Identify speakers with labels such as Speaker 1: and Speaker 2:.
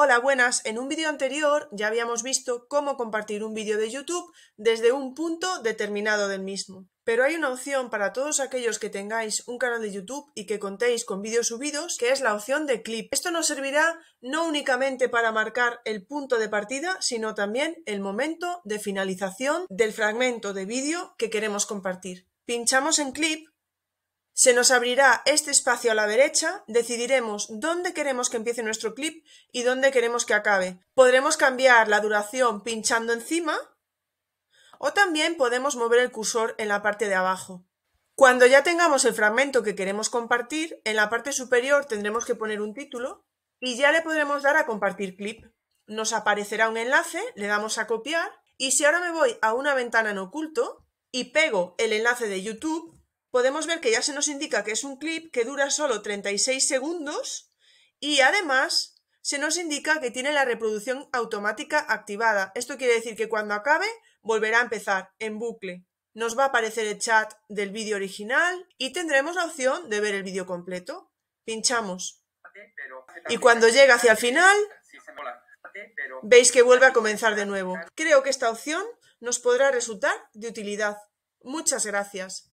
Speaker 1: Hola, buenas. En un vídeo anterior ya habíamos visto cómo compartir un vídeo de YouTube desde un punto determinado del mismo. Pero hay una opción para todos aquellos que tengáis un canal de YouTube y que contéis con vídeos subidos, que es la opción de clip. Esto nos servirá no únicamente para marcar el punto de partida, sino también el momento de finalización del fragmento de vídeo que queremos compartir. Pinchamos en clip se nos abrirá este espacio a la derecha, decidiremos dónde queremos que empiece nuestro clip y dónde queremos que acabe. Podremos cambiar la duración pinchando encima o también podemos mover el cursor en la parte de abajo. Cuando ya tengamos el fragmento que queremos compartir, en la parte superior tendremos que poner un título y ya le podremos dar a compartir clip. Nos aparecerá un enlace, le damos a copiar y si ahora me voy a una ventana en oculto y pego el enlace de YouTube, podemos ver que ya se nos indica que es un clip que dura solo 36 segundos y además se nos indica que tiene la reproducción automática activada. Esto quiere decir que cuando acabe volverá a empezar en bucle. Nos va a aparecer el chat del vídeo original y tendremos la opción de ver el vídeo completo. Pinchamos. Y cuando llega hacia el final, veis que vuelve a comenzar de nuevo. Creo que esta opción nos podrá resultar de utilidad. Muchas gracias.